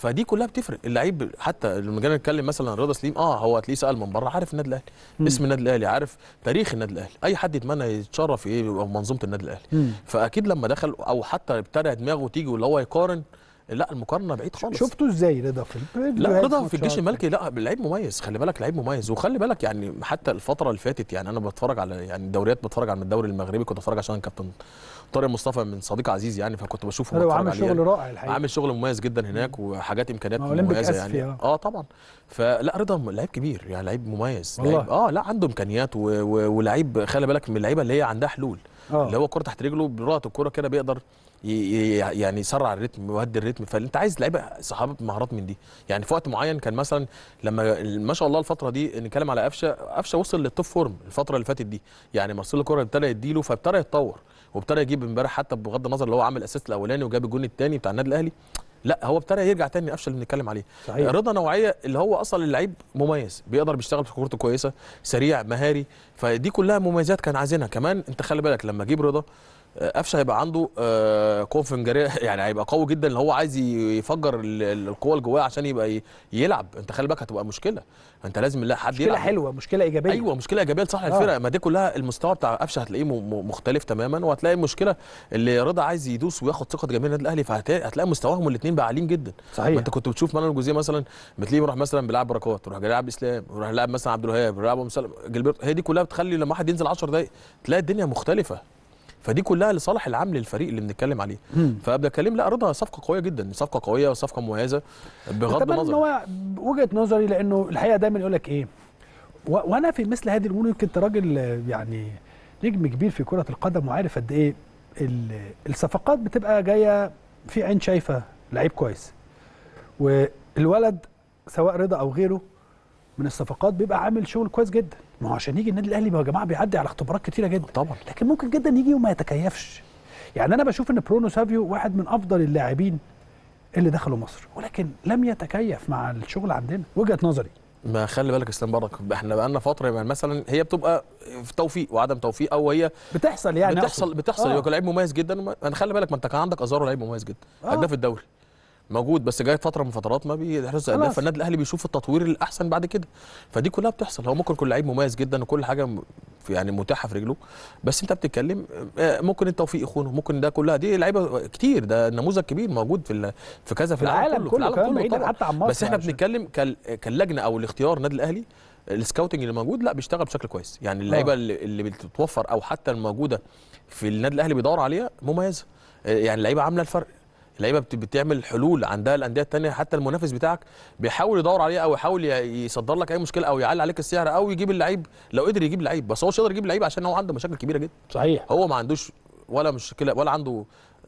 فدي كلها بتفرق اللعيب حتى لما جينا نتكلم مثلا رضا سليم اه هو هتلاقيه سال من بره عارف النادي الاهلي اسم النادي الاهلي عارف تاريخ النادي الاهلي اي حد يتمنى يتشرف ايه منظومه النادي الاهلي فاكيد لما دخل او حتى ابتدى دماغه تيجي واللي هو يقارن لا المقارنه بعيد خالص شفته ازاي رضا في لا رضا في الجيش الملكي لا لعيب مميز خلي بالك لعيب مميز وخلي بالك يعني حتى الفتره اللي فاتت يعني انا بتفرج على يعني الدوريات بتفرج على الدوري المغربي كنت بتفرج عشان كابتن طارق مصطفى من صديق عزيز يعني فكنت بشوفه هو عامل شغل يعني. رائع الحقيقه عامل شغل مميز جدا هناك وحاجات امكانيات مميزه يعني اه, آه طبعا فلا رضا لعيب كبير يعني لعيب مميز والله. لعيب اه لا عنده امكانيات ولعيب خلي بالك من اللعيبه اللي هي عندها حلول أوه. اللي هو كرة تحت رجله برقه الكره كده بيقدر يعني يسرع الريتم ويهدي الريتم فانت عايز لعيبه صحابه مهارات من دي يعني في وقت معين كان مثلا لما ما شاء الله الفتره دي نتكلم على قفشه قفشه وصل للتوب فورم الفتره اللي فاتت دي يعني مارسيلو كوره ابتدى يديله فابتدى يتطور وابتدى يجيب امبارح حتى بغض النظر اللي هو عمل اسيست الاولاني وجاب الجون الثاني بتاع النادي الاهلي لا هو ابتدى يرجع تاني نفس اللي بنتكلم عليه صحيح. رضا نوعيه اللي هو اصلا اللعيب مميز بيقدر بيشتغل في كورته كويسه سريع مهاري فدي كلها مميزات كان عايزينها كمان انت خلي بالك لما جيب رضا قفشه هيبقى عنده قوه آه، انفجاريه يعني هيبقى قوي جدا اللي هو عايز يفجر القوه اللي جواه عشان يبقى يلعب انت خلي بالك هتبقى مشكله انت لازم لا حد مشكله يلعب. حلوه مشكله ايجابيه ايوه مشكله ايجابيه لصالح آه. الفرقه ما دي كلها المستوى بتاع قفشه هتلاقيه مختلف تماما وهتلاقي المشكله اللي رضا عايز يدوس وياخد ثقه جماهير النادي الاهلي فهتلاقي مستواهم الاثنين بقى عاليين جدا صحيح ما انت كنت بتشوف مانويل جوزيه مثلا بتلاقيه بيروح مثلا بيلعب بركات يروح يلعب اسلام يروح يلعب مثلا عبد الوهاب يلعب مسلم جلبرت هي دي كلها بتخلي لما واحد ينزل 10 دقائق تلاقي الدنيا مختلفه فدي كلها لصالح العام للفريق اللي بنتكلم عليه فابدا كريم لا رضا صفقه قويه جدا صفقه قويه وصفقه مميزه بغض النظر هو وجهه نظري لانه الحقيقه دايما يقول لك ايه وانا في مثل هذه الامور يمكن انت راجل يعني نجم كبير في كره القدم وعارف قد ايه الصفقات بتبقى جايه في عين شايفه لعيب كويس والولد سواء رضا او غيره من الصفقات بيبقى عامل شغل كويس جدا ما هو عشان يجي النادي الاهلي يا جماعه بيعدي على اختبارات كتيره جدا طبعا لكن ممكن جدا يجي وما يتكيفش يعني انا بشوف ان برونو سافيو واحد من افضل اللاعبين اللي دخلوا مصر ولكن لم يتكيف مع الشغل عندنا وجهه نظري ما خلي بالك اسلام مبارك احنا بقالنا فتره يعني مثلا هي بتبقى في توفيق وعدم توفيق او هي بتحصل يعني بتحصل أقصد. بتحصل آه. لعيب مميز جدا انا يعني خلي بالك ما انت كان عندك ازارو لعيب مميز جدا آه. هداف الدوري موجود بس جاي فتره من فترات ما بيحرز اهداف فالنادي الاهلي بيشوف التطوير الاحسن بعد كده فدي كلها بتحصل هو ممكن يكون لعيب مميز جدا وكل حاجه يعني متاحه في رجله بس انت بتتكلم آه، ممكن التوفيق يخونه ممكن ده كلها دي لعيبه كتير ده نموذج كبير موجود في في كذا في العالم, العالم كله, كله في العالم كله, كله حتى عن مصر بس احنا بنتكلم كاللجنه او الاختيار النادي الاهلي السكاوتنج اللي موجود لا بيشتغل بشكل كويس يعني اللعيبه آه. اللي بتتوفر او حتى الموجوده في النادي الاهلي بيدور عليها مميزه آه، يعني اللعيبه عامله الفرق اللعيبه بتعمل حلول عندها الانديه الثانيه حتى المنافس بتاعك بيحاول يدور عليه او يحاول يصدر لك اي مشكله او يعلي عليك السعر او يجيب اللعيب لو قدر يجيب لعيب بس هو مش قادر يجيب لعيب عشان هو عنده مشاكل كبيره جدا صحيح هو ما عندوش ولا مشكله ولا عنده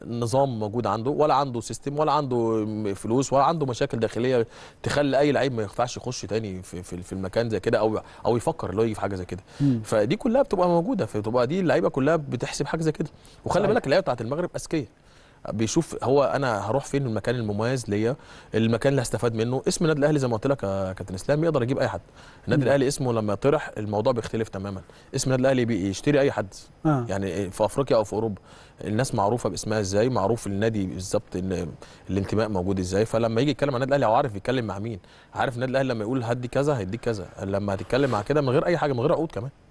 نظام موجود عنده ولا عنده سيستم ولا عنده فلوس ولا عنده مشاكل داخليه تخلي اي لعيب ما ينفعش يخش تاني في في, في المكان زي كده او او يفكر اللي هو يجي في حاجه زي كده فدي كلها بتبقى موجوده فتبقى دي اللعيبه كلها بتحسب حاجه زي كده وخلي بالك اللعيبه بتاعت المغرب اذكيه بيشوف هو انا هروح فين المكان المميز ليا المكان اللي هستفاد منه اسم النادي الاهلي زي ما قلت لك يا كابتن اسلام يقدر يجيب اي حد النادي الاهلي اسمه لما طرح الموضوع بيختلف تماما اسم النادي الاهلي بيشتري اي حد آه. يعني في افريقيا او في اوروبا الناس معروفه باسمها ازاي معروف النادي بالظبط ان الانتماء موجود ازاي فلما يجي يتكلم عن النادي الاهلي هو عارف يتكلم مع مين عارف النادي الاهلي لما يقول هدي كذا هيديك كذا لما هتتكلم مع كده من غير اي حاجه من غير عقود كمان